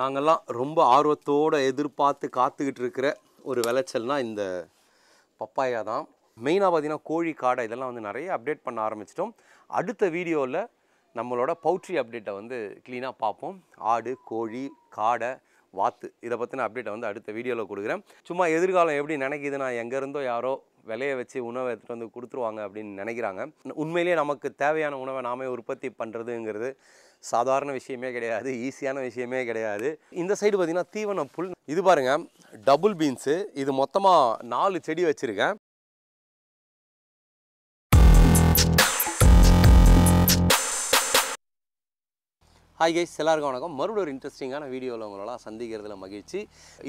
நாங்கள்லாம் ரொம்ப ஆர்வத்தோடு எதிர்பார்த்து காத்துக்கிட்டு இருக்கிற ஒரு விளைச்சல்னால் இந்த பப்பாயா தான் மெயினாக பார்த்திங்கன்னா கோழி காடை இதெல்லாம் வந்து நிறைய அப்டேட் பண்ண ஆரம்பிச்சிட்டோம் அடுத்த வீடியோவில் நம்மளோட பவுட்ரி அப்டேட்டை வந்து க்ளீனாக பார்ப்போம் ஆடு கோழி காடை வாத்து இதை பற்றின அப்டேட்டை வந்து அடுத்த வீடியோவில் கொடுக்குறேன் சும்மா எதிர்காலம் எப்படி நினைக்கிது நான் எங்கேருந்தோ யாரோ விலையை வச்சு உணவை எடுத்துகிட்டு வந்து கொடுத்துருவாங்க அப்படின்னு நினைக்கிறாங்க உண்மையிலேயே நமக்கு தேவையான உணவை நாமே உற்பத்தி பண்ணுறதுங்கிறது சாதாரண விஷயமே கிடையாது ஈஸியான விஷயமே கிடையாது இந்த சைடு பார்த்திங்கன்னா தீவன புல் இது பாருங்கள் டபுள் பீன்ஸு இது மொத்தமாக நாலு செடி வச்சுருக்கேன் ஹாய் கைஸ் எல்லாருக்கும் வணக்கம் மறுபடியும் ஒரு இன்ட்ரெஸ்டிங்கான வீடியோவில் உங்களெல்லாம் சந்திக்கிறதுல மகிழ்ச்சி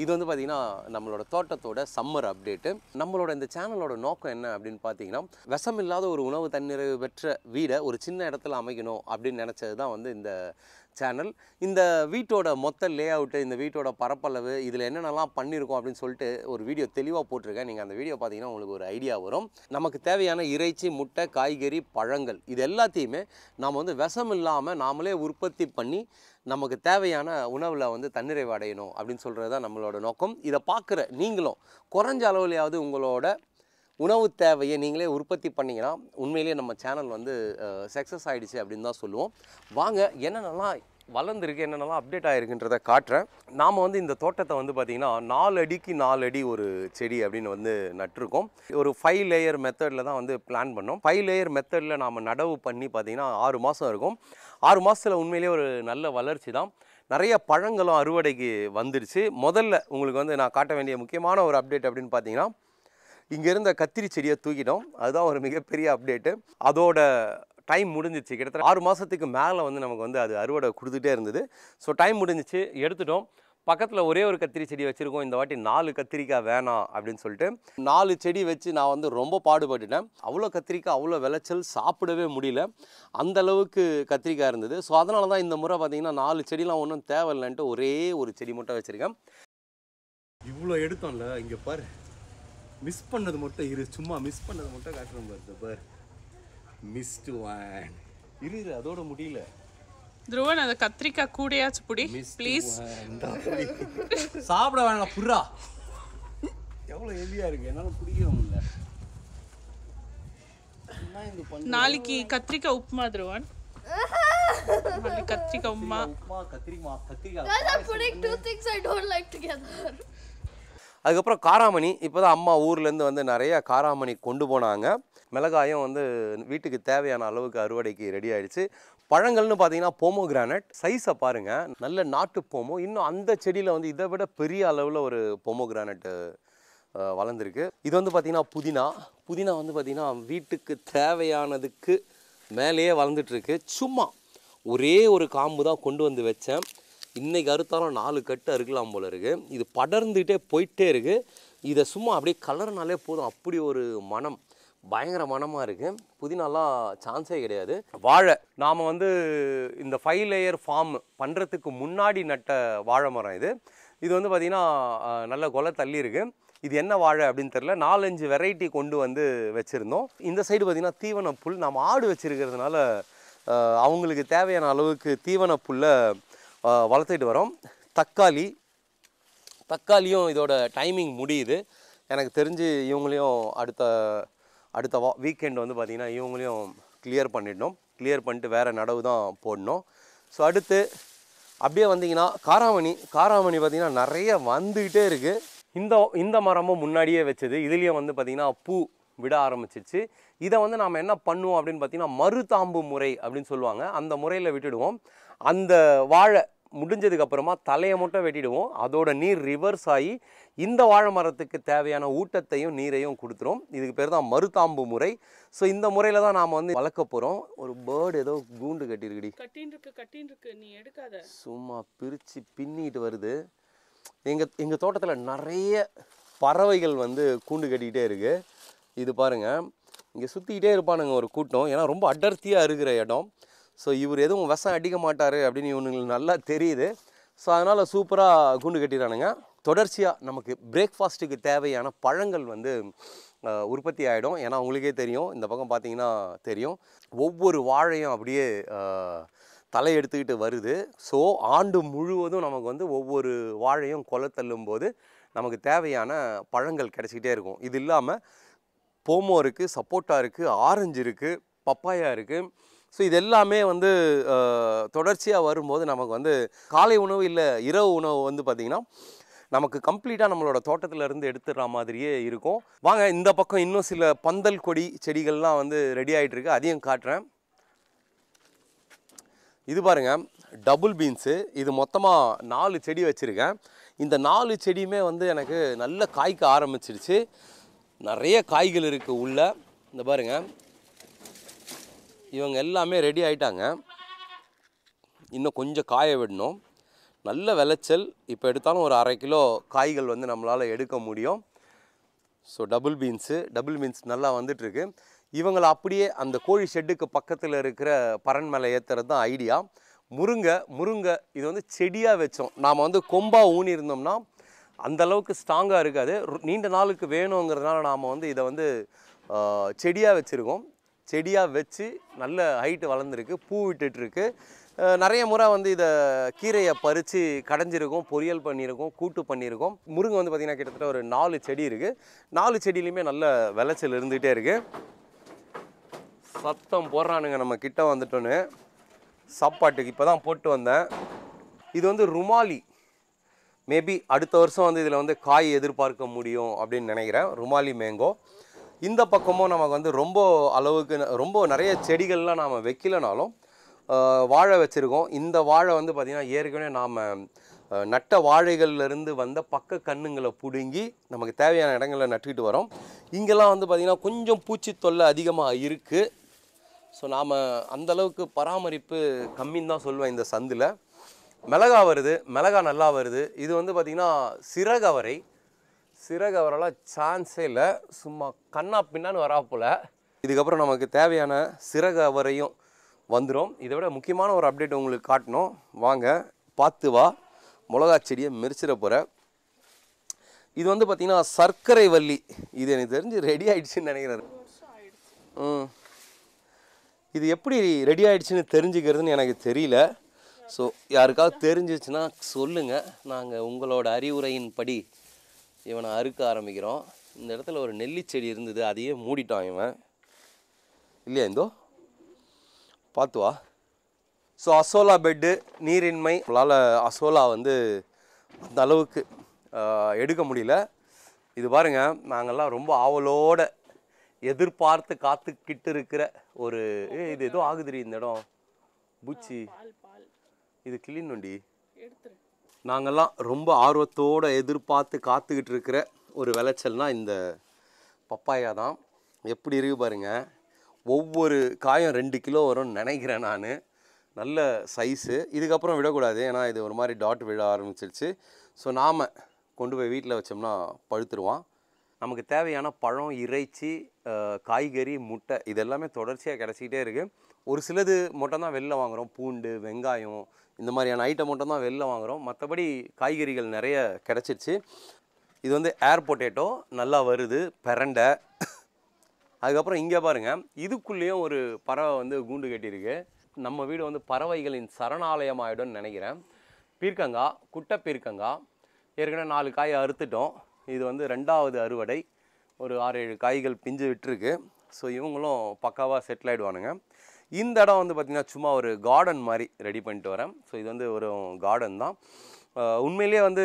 இது வந்து பார்த்திங்கன்னா நம்மளோட தோட்டத்தோட சம்மர் அப்டேட்டு நம்மளோட இந்த சேனலோட நோக்கம் என்ன அப்படின்னு பார்த்தீங்கன்னா விஷம் இல்லாத ஒரு உணவு தன்னிறைவு பெற்ற வீடை ஒரு சின்ன இடத்துல அமைக்கணும் அப்படின்னு நினச்சது தான் வந்து இந்த சேனல் இந்த வீட்டோட மொத்த லே அவுட்டு இந்த வீட்டோட பரப்பளவு இதில் என்னென்னலாம் பண்ணியிருக்கோம் அப்படின்னு சொல்லிட்டு ஒரு வீடியோ தெளிவாக போட்டிருக்கேன் நீங்கள் அந்த வீடியோ பார்த்தீங்கன்னா உங்களுக்கு ஒரு ஐடியா வரும் நமக்கு தேவையான இறைச்சி முட்டை காய்கறி பழங்கள் இது எல்லாத்தையுமே நாம் வந்து விஷம் இல்லாமல் நாமளே உற்பத்தி பண்ணி நமக்கு தேவையான உணவில் வந்து தன்னிறைவு அடையணும் அப்படின்னு சொல்கிறது தான் நம்மளோட நோக்கம் இதை பார்க்குற நீங்களும் குறைஞ்ச அளவுலையாவது உங்களோட உணவு தேவையை நீங்களே உற்பத்தி பண்ணிங்கன்னா உண்மையிலேயே நம்ம சேனல் வந்து சக்ஸஸ் ஆகிடுச்சு அப்படின்னு தான் சொல்லுவோம் வாங்க என்னென்னலாம் வளர்ந்துருக்கு என்னென்னலாம் அப்டேட் ஆகிருக்குன்றதை காட்டுறேன் நாம் வந்து இந்த தோட்டத்தை வந்து பார்த்திங்கன்னா நாலு அடிக்கு நாலு அடி ஒரு செடி அப்படின்னு வந்து நட்டிருக்கோம் ஒரு ஃபைவ் லேயர் மெத்தடில் தான் வந்து பிளான் பண்ணோம் ஃபைவ் லேயர் மெத்தடில் நாம் நடவு பண்ணி பார்த்திங்கன்னா ஆறு மாதம் இருக்கும் ஆறு மாதத்தில் உண்மையிலேயே ஒரு நல்ல வளர்ச்சி தான் நிறைய பழங்களும் அறுவடைக்கு வந்துடுச்சு முதல்ல உங்களுக்கு வந்து நான் காட்ட வேண்டிய முக்கியமான ஒரு அப்டேட் அப்படின்னு பார்த்தீங்கன்னா இங்கே இருந்த கத்திரி செடியை தூக்கிட்டோம் அதுதான் ஒரு மிகப்பெரிய அப்டேட்டு அதோட டைம் முடிஞ்சிச்சு கிட்டத்தட்ட ஆறு மாதத்துக்கு மேலே வந்து நமக்கு வந்து அது அறுவடை கொடுத்துட்டே இருந்தது ஸோ டைம் முடிஞ்சிச்சு எடுத்துட்டோம் பக்கத்தில் ஒரே ஒரு கத்திரி செடி வச்சுருக்கோம் இந்த வாட்டி நாலு கத்திரிக்காய் வேணாம் அப்படின்னு சொல்லிட்டு நாலு செடி வச்சு நான் வந்து ரொம்ப பாடுபட்டுட்டேன் அவ்வளோ கத்திரிக்காய் அவ்வளோ விளைச்சல் சாப்பிடவே முடியல அந்த அளவுக்கு கத்திரிக்காய் இருந்தது ஸோ அதனால தான் இந்த முறை பார்த்திங்கன்னா நாலு செடிலாம் ஒன்றும் தேவையில்லைன்ட்டு ஒரே ஒரு செடி மட்டும் வச்சுருக்கேன் இவ்வளோ எடுத்தோம்ல இங்கே பாரு மிஸ் பண்ணது மட்டும் இரு சும்மா மிஸ் பண்ணது மட்டும் காட்டுறோம் பாரு பாரு மிஸ்ட் ஒன் இரு அதோட முடியல துருவன் அந்த கத்திரிக்காய் கூடையாச்சு பிடி ப்ளீஸ் சாப்பிட வேணாம் புறா எவ்வளோ ஹெவியாக இருக்கு என்னால் பிடிக்கவும் முடியல நாளைக்கு கத்திரிக்காய் உப்புமா துருவன் கத்திரிக்காய் உப்புமா கத்திரிக்காய் கத்திரிக்காய் டூ திங்ஸ் கத்திரிக்காய் அதுக்கப்புறம் காராமணி இப்போ தான் அம்மா ஊர்லேருந்து வந்து நிறைய காராமணி கொண்டு போனாங்க மிளகாயும் வந்து வீட்டுக்கு தேவையான அளவுக்கு அறுவடைக்கு ரெடி ஆகிடுச்சு பழங்கள்னு பார்த்தீங்கன்னா போமோ கிரானட் சைஸை பாருங்கள் நல்ல நாட்டு போமோ இன்னும் அந்த செடியில் வந்து இதை விட பெரிய அளவில் ஒரு போமோ கிரானட்டு வளர்ந்துருக்கு இது வந்து பார்த்திங்கன்னா புதினா புதினா வந்து பார்த்திங்கன்னா வீட்டுக்கு தேவையானதுக்கு மேலேயே வளர்ந்துட்டுருக்கு சும்மா ஒரே ஒரு காம்பு தான் கொண்டு வந்து வச்சேன் இன்றைக்கி அறுத்தாலும் நாலு கட்டு அறுக்கலாம் போல இருக்குது இது படர்ந்துக்கிட்டே போயிட்டே இருக்குது இதை சும்மா அப்படியே கலர்னாலே போதும் அப்படி ஒரு மனம் பயங்கர மனமாக இருக்குது புதினாலாம் சான்ஸே கிடையாது வாழை நாம் வந்து இந்த ஃபைவ் லேயர் ஃபார்ம் பண்ணுறதுக்கு முன்னாடி நட்ட வாழை மரம் இது இது வந்து பார்த்திங்கன்னா நல்ல கொலை தள்ளி இருக்குது இது என்ன வாழை அப்படின்னு தெரில நாலஞ்சு வெரைட்டி கொண்டு வந்து வச்சுருந்தோம் இந்த சைடு பார்த்திங்கன்னா தீவன புல் நம்ம ஆடு வச்சுருக்கிறதுனால அவங்களுக்கு தேவையான அளவுக்கு தீவன புல்லை வளர்த்துக்கிட்டு வரோம் தக்காளி தக்காளியும் இதோட டைமிங் முடியுது எனக்கு தெரிஞ்சு இவங்களையும் அடுத்த அடுத்த வா வீக்கெண்ட் வந்து பார்த்திங்கன்னா இவங்களையும் கிளியர் பண்ணிடணும் கிளியர் பண்ணிட்டு வேறு நடவு தான் போடணும் ஸோ அடுத்து அப்படியே வந்தீங்கன்னா காராமணி காராமணி பார்த்திங்கன்னா நிறைய வந்துக்கிட்டே இருக்குது இந்த இந்த மரமும் முன்னாடியே வச்சது இதுலேயும் வந்து பார்த்திங்கன்னா பூ விட ஆரம்பிச்சிருச்சு இதை வந்து நாம் என்ன பண்ணுவோம் அப்படின்னு பார்த்தீங்கன்னா மறுதாம்பு முறை அப்படின்னு சொல்லுவாங்க அந்த முறையில் விட்டுடுவோம் அந்த வாழை முடிஞ்சதுக்கப்புறமா தலையை மட்டும் வெட்டிடுவோம் அதோட நீர் ரிவர்ஸ் ஆகி இந்த வாழை மரத்துக்கு தேவையான ஊட்டத்தையும் நீரையும் கொடுத்துரும் இதுக்கு பேர் தான் மறுதாம்பு முறை ஸோ இந்த முறையில் தான் நாம் வந்து வளர்க்க போகிறோம் ஒரு பேர்டு ஏதோ கூண்டு கட்டியிருக்குடி கட்டின்னு நீ எடுக்காத சும்மா பிரித்து பின்னிட்டு வருது எங்கள் எங்கள் தோட்டத்தில் நிறைய பறவைகள் வந்து கூண்டு கட்டிக்கிட்டே இருக்குது இது பாருங்கள் இங்கே சுற்றிக்கிட்டே இருப்பானுங்க ஒரு கூட்டம் ஏன்னா ரொம்ப அடர்த்தியாக இருக்கிற இடம் ஸோ இவர் எதுவும் விஷம் அடிக்க மாட்டார் அப்படின்னு இவனுங்களுக்கு நல்லா தெரியுது ஸோ அதனால் சூப்பராக குண்டு கட்டிடானுங்க தொடர்ச்சியாக நமக்கு பிரேக்ஃபாஸ்ட்டுக்கு தேவையான பழங்கள் வந்து உற்பத்தி ஆகிடும் ஏன்னா உங்களுக்கே தெரியும் இந்த பக்கம் பார்த்தீங்கன்னா தெரியும் ஒவ்வொரு வாழையும் அப்படியே தலை எடுத்துக்கிட்டு வருது ஸோ ஆண்டு முழுவதும் நமக்கு வந்து ஒவ்வொரு வாழையும் கொலை தள்ளும் போது நமக்கு தேவையான பழங்கள் கிடச்சிக்கிட்டே இருக்கும் இது இல்லாமல் போமோ இருக்குது சப்போட்டா இருக்குது ஆரஞ்சு இருக்குது பப்பாயா இருக்குது ஸோ இது எல்லாமே வந்து தொடர்ச்சியாக வரும்போது நமக்கு வந்து காலை உணவு இல்லை இரவு உணவு வந்து பார்த்திங்கன்னா நமக்கு கம்ப்ளீட்டாக நம்மளோட இருந்து எடுத்துடுற மாதிரியே இருக்கும் வாங்க இந்த பக்கம் இன்னும் சில பந்தல் கொடி செடிகள்லாம் வந்து ரெடி ஆகிட்டுருக்கு அதையும் காட்டுறேன் இது பாருங்கள் டபுள் பீன்ஸு இது மொத்தமாக நாலு செடி வச்சுருக்கேன் இந்த நாலு செடியுமே வந்து எனக்கு நல்ல காய்க்க ஆரம்பிச்சிருச்சு நிறைய காய்கள் இருக்குது உள்ளே இந்த பாருங்க இவங்க எல்லாமே ரெடி ஆகிட்டாங்க இன்னும் கொஞ்சம் காய விடணும் நல்ல விளைச்சல் இப்போ எடுத்தாலும் ஒரு அரை கிலோ காய்கள் வந்து நம்மளால் எடுக்க முடியும் so double beans double beans நல்லா வந்துட்டுருக்கு இவங்களை அப்படியே அந்த கோழி ஷெட்டுக்கு பக்கத்தில் இருக்கிற பறன் மேலே ஏற்றுறது தான் ஐடியா முருங்கை முருங்கை இது வந்து செடியாக வச்சோம் நாம் வந்து கொம்பாக ஊனி இருந்தோம்னா அந்த அளவுக்கு ஸ்ட்ராங்காக இருக்காது நீண்ட நாளுக்கு வேணுங்கிறதுனால நாம் வந்து இதை வந்து செடியாக வச்சுருக்கோம் செடியாக வச்சு நல்ல ஹைட்டு வளர்ந்துருக்கு பூ விட்டுட்டுருக்கு நிறைய முறை வந்து இதை கீரையை பறித்து கடைஞ்சிருக்கோம் பொரியல் பண்ணியிருக்கோம் கூட்டு பண்ணியிருக்கோம் முருங்கை வந்து பார்த்திங்கன்னா கிட்டத்தட்ட ஒரு நாலு செடி இருக்குது நாலு செடியிலையுமே நல்ல விளைச்சல் இருந்துகிட்டே இருக்குது சத்தம் போடுறானுங்க நம்ம கிட்ட வந்துட்டோன்னு சாப்பாட்டுக்கு இப்போ தான் போட்டு வந்தேன் இது வந்து ருமாலி மேபி அடுத்த வருஷம் வந்து இதில் வந்து காய் எதிர்பார்க்க முடியும் அப்படின்னு நினைக்கிறேன் ருமாலி மேங்கோ இந்த பக்கமும் நமக்கு வந்து ரொம்ப அளவுக்கு ரொம்ப நிறைய செடிகள்லாம் நாம் வைக்கலனாலும் வாழை வச்சுருக்கோம் இந்த வாழை வந்து பார்த்திங்கன்னா ஏற்கனவே நாம் நட்ட வாழைகள்லேருந்து வந்த பக்க கண்ணுங்களை பிடுங்கி நமக்கு தேவையான இடங்களில் நட்டுக்கிட்டு வரோம் இங்கெல்லாம் வந்து பார்த்திங்கன்னா கொஞ்சம் பூச்சி தொல்லை அதிகமாக இருக்குது ஸோ நாம் அந்தளவுக்கு பராமரிப்பு கம்மின்னு தான் சொல்லுவேன் இந்த சந்தில் மிளகா வருது மிளகா நல்லா வருது இது வந்து பார்த்திங்கன்னா சிறகவரை சிறகவரெல்லாம் சான்ஸே இல்லை சும்மா கண்ணா பின்னான்னு போல் இதுக்கப்புறம் நமக்கு தேவையான சிறகவரையும் வந்துடும் இதை விட முக்கியமான ஒரு அப்டேட் உங்களுக்கு காட்டணும் வாங்க பார்த்து வா மிளகா செடியை மிரிச்சிட போகிற இது வந்து பார்த்திங்கன்னா சர்க்கரை வள்ளி இது எனக்கு தெரிஞ்சு ரெடி ஆயிடுச்சுன்னு நினைக்கிறேன் ம் இது எப்படி ரெடி ஆகிடுச்சின்னு தெரிஞ்சுக்கிறதுன்னு எனக்கு தெரியல ஸோ யாருக்காவது தெரிஞ்சிச்சுன்னா சொல்லுங்கள் நாங்கள் உங்களோட அறிவுரையின் படி இவனை அறுக்க ஆரம்பிக்கிறோம் இந்த இடத்துல ஒரு நெல்லி செடி இருந்தது அதையே மூடிட்டான் இவன் இல்லையா இந்தோ பார்த்துவா ஸோ அசோலா பெட்டு நீரின்மை நம்மளால் அசோலா வந்து அந்த அளவுக்கு எடுக்க முடியல இது பாருங்கள் நாங்கள்லாம் ரொம்ப ஆவலோடு எதிர்பார்த்து காத்துக்கிட்டு இருக்கிற ஒரு இது எதுவும் ஆகுதுரி இந்த இடம் பூச்சி இது கிளீன் வண்டி நாங்கள்லாம் ரொம்ப ஆர்வத்தோடு எதிர்பார்த்து காத்துக்கிட்டு இருக்கிற ஒரு விளைச்சல்னால் இந்த பப்பாயா தான் எப்படி இருக்கு பாருங்கள் ஒவ்வொரு காயம் ரெண்டு கிலோ வரும்னு நினைக்கிறேன் நான் நல்ல சைஸு இதுக்கப்புறம் விடக்கூடாது ஏன்னா இது ஒரு மாதிரி டாட் விழ ஆரம்பிச்சிருச்சு ஸோ நாம் கொண்டு போய் வீட்டில் வச்சோம்னா பழுத்துருவான் நமக்கு தேவையான பழம் இறைச்சி காய்கறி முட்டை இதெல்லாமே தொடர்ச்சியாக கிடச்சிக்கிட்டே இருக்குது ஒரு சிலது மட்டும் தான் வெளில வாங்குகிறோம் பூண்டு வெங்காயம் இந்த மாதிரியான ஐட்டம் மட்டும் தான் வெளில வாங்குகிறோம் மற்றபடி காய்கறிகள் நிறைய கிடச்சிருச்சு இது வந்து ஏர் பொட்டேட்டோ நல்லா வருது பெரண்டை அதுக்கப்புறம் இங்கே பாருங்கள் இதுக்குள்ளேயும் ஒரு பறவை வந்து கூண்டு கட்டியிருக்கு நம்ம வீடு வந்து பறவைகளின் சரணாலயம் நினைக்கிறேன் பீர்க்கங்கா குட்டை பீர்க்கங்கா ஏற்கனவே நாலு காயை அறுத்துட்டோம் இது வந்து ரெண்டாவது அறுவடை ஒரு ஆறு ஏழு காய்கள் பிஞ்சு விட்டுருக்கு ஸோ இவங்களும் பக்காவாக செட்டில் ஆகிடுவானுங்க இந்த இடம் வந்து பார்த்திங்கன்னா சும்மா ஒரு கார்டன் மாதிரி ரெடி பண்ணிட்டு வரேன் ஸோ இது வந்து ஒரு கார்டன் தான் உண்மையிலேயே வந்து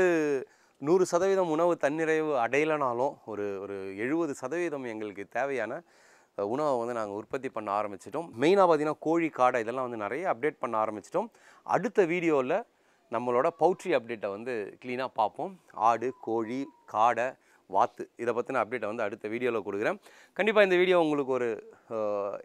நூறு சதவீதம் உணவு தன்னிறைவு அடையலைனாலும் ஒரு ஒரு எழுபது சதவீதம் எங்களுக்கு தேவையான உணவை வந்து நாங்கள் உற்பத்தி பண்ண ஆரம்பிச்சிட்டோம் மெயினாக பார்த்திங்கன்னா கோழி காடை இதெல்லாம் வந்து நிறைய அப்டேட் பண்ண ஆரம்பிச்சிட்டோம் அடுத்த வீடியோவில் நம்மளோட பவுட்ரி அப்டேட்டை வந்து க்ளீனாக பார்ப்போம் ஆடு கோழி காடை வாத்து இதை பற்றின அப்டேட்டை வந்து அடுத்த வீடியோவில் கொடுக்குறேன் கண்டிப்பாக இந்த வீடியோ உங்களுக்கு ஒரு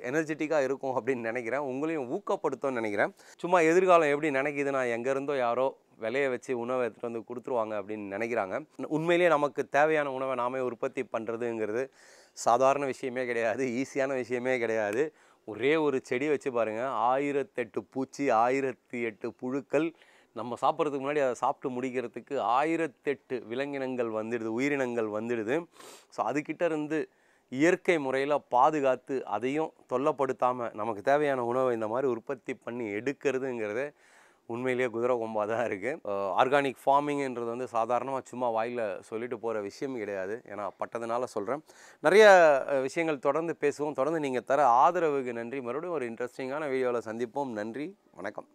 எனர்ஜெட்டிக்காக இருக்கும் அப்படின்னு நினைக்கிறேன் உங்களையும் ஊக்கப்படுத்தும்னு நினைக்கிறேன் சும்மா எதிர்காலம் எப்படி நினைக்கிது நான் எங்கேருந்தோ யாரோ விலையை வச்சு உணவை எடுத்துகிட்டு வந்து கொடுத்துருவாங்க அப்படின்னு நினைக்கிறாங்க உண்மையிலேயே நமக்கு தேவையான உணவை நாமே உற்பத்தி பண்ணுறதுங்கிறது சாதாரண விஷயமே கிடையாது ஈஸியான விஷயமே கிடையாது ஒரே ஒரு செடி வச்சு பாருங்கள் ஆயிரத்தெட்டு பூச்சி ஆயிரத்தி எட்டு புழுக்கள் நம்ம சாப்பிட்றதுக்கு முன்னாடி அதை சாப்பிட்டு முடிக்கிறதுக்கு ஆயிரத்தெட்டு விலங்கினங்கள் வந்துடுது உயிரினங்கள் வந்துடுது ஸோ அதுக்கிட்ட இருந்து இயற்கை முறையில் பாதுகாத்து அதையும் தொல்லப்படுத்தாமல் நமக்கு தேவையான உணவை இந்த மாதிரி உற்பத்தி பண்ணி எடுக்கிறதுங்கிறது உண்மையிலேயே குதிரை கொம்பாக தான் இருக்குது ஆர்கானிக் ஃபார்மிங்ன்றது வந்து சாதாரணமாக சும்மா வாயில் சொல்லிட்டு போகிற விஷயம் கிடையாது ஏன்னா பட்டதுனால சொல்கிறேன் நிறைய விஷயங்கள் தொடர்ந்து பேசுவோம் தொடர்ந்து நீங்கள் தர ஆதரவுக்கு நன்றி மறுபடியும் ஒரு இன்ட்ரெஸ்டிங்கான வீடியோவில் சந்திப்போம் நன்றி வணக்கம்